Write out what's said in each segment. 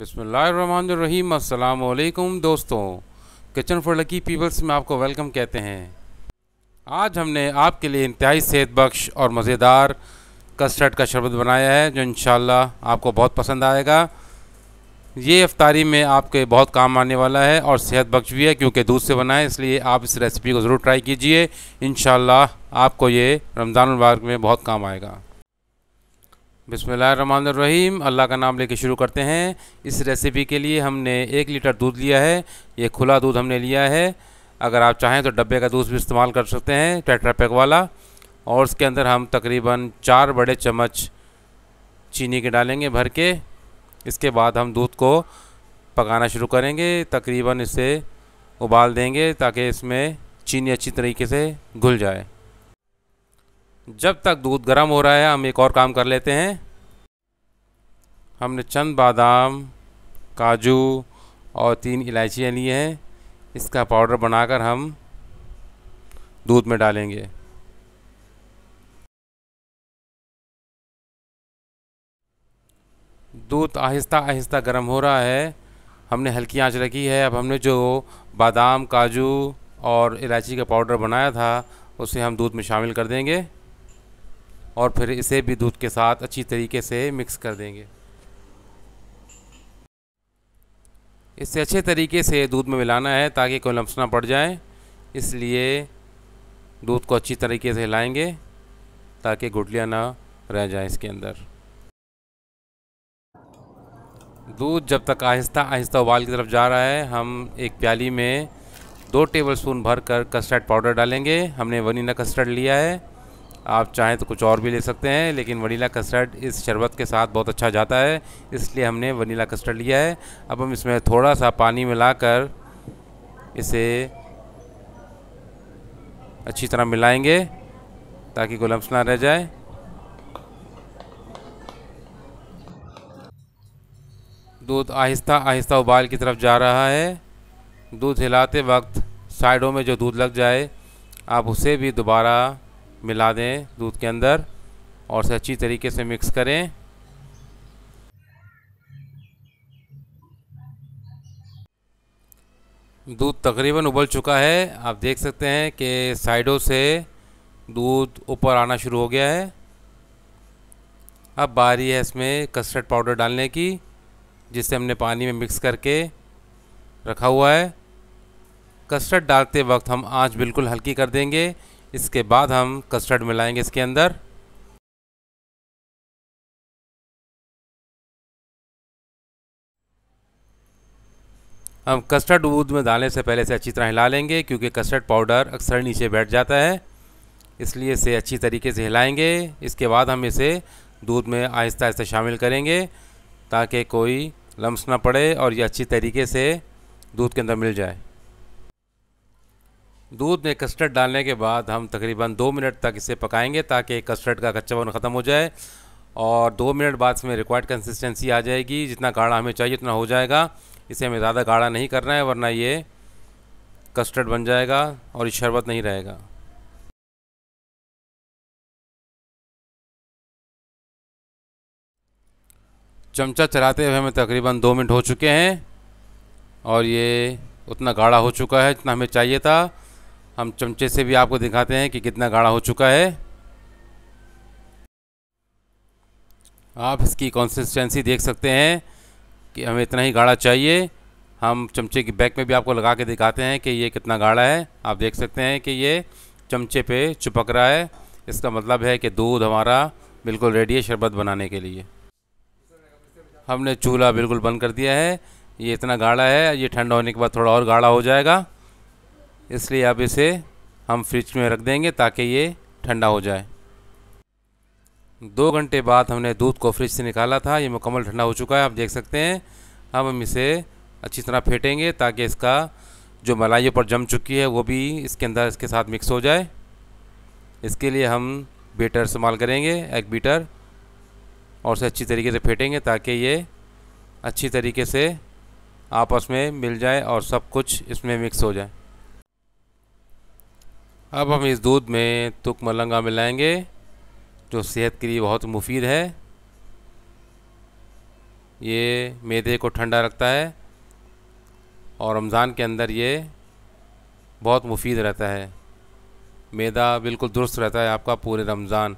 बिसमीम अल्लाम दोस्तों किचन फॉर लकी पीपल्स में आपको वेलकम कहते हैं आज हमने आपके लिए इंतहाई सेहत बख्श और मज़ेदार कस्टर्ड का शरबत बनाया है जो इन आपको बहुत पसंद आएगा ये अफ्तारी में आपके बहुत काम आने वाला है और सेहत बख्श भी है क्योंकि दूध से बना है इसलिए आप इस रेसिपी को ज़रूर ट्राई कीजिए इन आपको ये रमज़ान मुबारक में बहुत काम आएगा बिसमीम अल्लाह का नाम लेके शुरू करते हैं इस रेसिपी के लिए हमने एक लीटर दूध लिया है ये खुला दूध हमने लिया है अगर आप चाहें तो डब्बे का दूध भी इस्तेमाल कर सकते हैं टेट्रापैक वाला और उसके अंदर हम तकरीबन चार बड़े चम्मच चीनी के डालेंगे भर के इसके बाद हम दूध को पकाना शुरू करेंगे तकरीबन इसे उबाल देंगे ताकि इसमें चीनी अच्छी तरीके से घुल जाए जब तक दूध गर्म हो रहा है हम एक और काम कर लेते हैं हमने चंद बादाम काजू और तीन इलायचियाँ ली हैं इसका पाउडर बनाकर हम दूध में डालेंगे दूध आहिस्ता आहिस्ता गर्म हो रहा है हमने हल्की आंच रखी है अब हमने जो बादाम काजू और इलायची का पाउडर बनाया था उसे हम दूध में शामिल कर देंगे और फिर इसे भी दूध के साथ अच्छी तरीके से मिक्स कर देंगे इसे अच्छे तरीके से दूध में मिलाना है ताकि कोई लम्स ना पड़ जाए इसलिए दूध को अच्छी तरीके से हिलाएंगे ताकि गुटलियाँ ना रह जाए इसके अंदर दूध जब तक आहिस्ता आहिस्ता उबाल की तरफ जा रहा है हम एक प्याली में दो टेबलस्पून भर कर कस्टर्ड पाउडर डालेंगे हमने वनीला कस्टर्ड लिया है आप चाहें तो कुछ और भी ले सकते हैं लेकिन वनीला कस्टर्ड इस शरबत के साथ बहुत अच्छा जाता है इसलिए हमने वनीला कस्टर्ड लिया है अब हम इसमें थोड़ा सा पानी मिलाकर इसे अच्छी तरह मिलाएंगे ताकि गुलम्स ना रह जाए दूध आहिस्ता आहिस्ता उबाल की तरफ जा रहा है दूध हिलाते वक्त साइडों में जो दूध लग जाए आप उसे भी दोबारा मिला दें दूध के अंदर और से अच्छी तरीके से मिक्स करें दूध तकरीबन उबल चुका है आप देख सकते हैं कि साइडों से दूध ऊपर आना शुरू हो गया है अब बारी है इसमें कस्टर्ड पाउडर डालने की जिसे हमने पानी में मिक्स करके रखा हुआ है कस्टर्ड डालते वक्त हम आंच बिल्कुल हल्की कर देंगे इसके बाद हम कस्टर्ड मिलाएंगे इसके अंदर हम कस्टर्ड दूध में डालने से पहले से अच्छी तरह हिला लेंगे क्योंकि कस्टर्ड पाउडर अक्सर नीचे बैठ जाता है इसलिए इसे अच्छी तरीके से हिलाएंगे इसके बाद हम इसे दूध में आहिस्ता आहिस्ता शामिल करेंगे ताकि कोई लम्स ना पड़े और ये अच्छी तरीके से दूध के अंदर मिल जाए दूध में कस्टर्ड डालने के बाद हम तकरीबन दो मिनट तक इसे पकाएंगे ताकि कस्टर्ड का कच्चा बन ख़त्म हो जाए और दो मिनट बाद इसमें रिक्वायर्ड कंसिस्टेंसी आ जाएगी जितना गाढ़ा हमें चाहिए उतना हो जाएगा इसे हमें ज़्यादा गाढ़ा नहीं करना है वरना ये कस्टर्ड बन जाएगा और ये शरबत नहीं रहेगा चमचा चलाते हुए हमें तकरीबन दो मिनट हो चुके हैं और ये उतना गाढ़ा हो चुका है जितना हमें चाहिए था हम चमचे से भी आपको दिखाते हैं कि कितना गाढ़ा हो चुका है आप इसकी कंसिस्टेंसी देख सकते हैं कि हमें इतना ही गाढ़ा चाहिए हम चमचे की बैक में भी आपको लगा के दिखाते हैं कि ये कितना गाढ़ा है आप देख सकते हैं कि ये चमचे पे चिपक रहा है इसका मतलब है कि दूध हमारा बिल्कुल रेडी है शरबत बनाने के लिए हमने चूल्हा बिल्कुल बंद कर दिया है ये इतना गाढ़ा है ये ठंडा होने के बाद थोड़ा और गाढ़ा हो जाएगा इसलिए अब इसे हम फ्रिज में रख देंगे ताकि ये ठंडा हो जाए दो घंटे बाद हमने दूध को फ्रिज से निकाला था ये मुकम्मल ठंडा हो चुका है आप देख सकते हैं अब हम इसे अच्छी तरह फेंटेंगे ताकि इसका जो मलाई ऊपर जम चुकी है वो भी इसके अंदर इसके साथ मिक्स हो जाए इसके लिए हम बीटर इस्तेमाल करेंगे एग बीटर और उसे अच्छी तरीके से फेंटेंगे ताकि ये अच्छी तरीके से आपस में मिल जाए और सब कुछ इसमें मिक्स हो जाए अब हम इस दूध में तुक मलंगा मिलाएंगे जो सेहत के लिए बहुत मुफीद है ये मैदे को ठंडा रखता है और रमज़ान के अंदर ये बहुत मुफीद रहता है मैदा बिल्कुल दुरुस्त रहता है आपका पूरे रमज़ान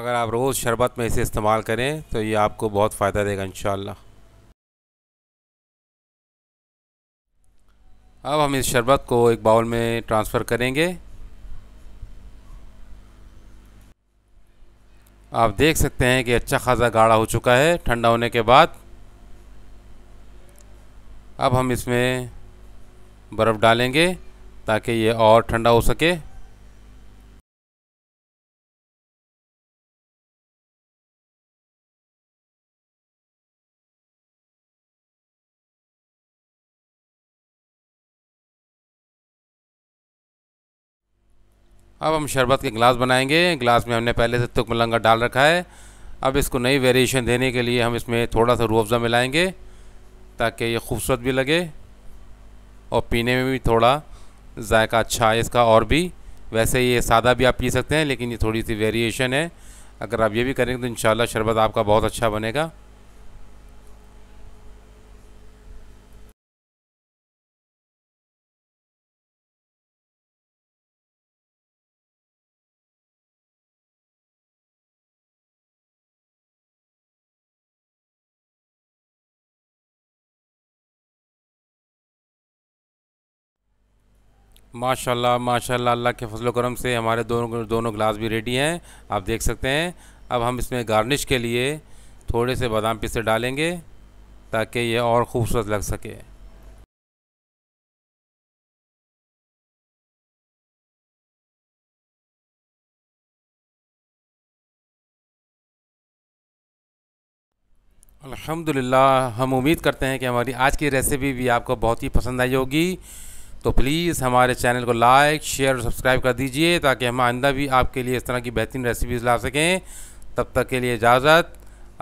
अगर आप रोज़ शरबत में इसे इस्तेमाल करें तो ये आपको बहुत फ़ायदा देगा इन अब हम इस शरबत को एक बाउल में ट्रांसफ़र करेंगे आप देख सकते हैं कि अच्छा खासा गाढ़ा हो चुका है ठंडा होने के बाद अब हम इसमें बर्फ़ डालेंगे ताकि ये और ठंडा हो सके अब हम शरबत के गिलास बनाएंगे गिलास में हमने पहले से तुक मलंगा डाल रखा है अब इसको नई वेरिएशन देने के लिए हम इसमें थोड़ा सा रूअफ़ा मिलाएंगे ताकि ये खूबसूरत भी लगे और पीने में भी थोड़ा जायका अच्छा है इसका और भी वैसे ये सादा भी आप पी सकते हैं लेकिन ये थोड़ी सी वेरिएशन है अगर आप ये भी करेंगे तो इन शरबत आपका बहुत अच्छा बनेगा माशाल्लाह माशाल्लाह अल्लाह के फजल करम से हमारे दोनों दोनों ग्लास भी रेडी हैं आप देख सकते हैं अब हम इसमें गार्निश के लिए थोड़े से बादाम पिसे डालेंगे ताकि ये और ख़ूबसूरत लग सके अल्हम्दुलिल्लाह हम उम्मीद करते हैं कि हमारी आज की रेसिपी भी आपको बहुत ही पसंद आई होगी तो प्लीज़ हमारे चैनल को लाइक शेयर और सब्सक्राइब कर दीजिए ताकि हम आइंदा भी आपके लिए इस तरह की बेहतरीन रेसिपीज़ ला सकें तब तक के लिए इजाज़त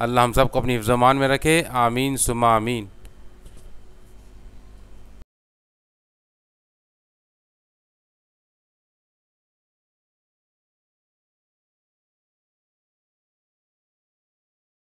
अल्लाह हम सबको अपनी जबान में रखे आमीन सुमा आमीन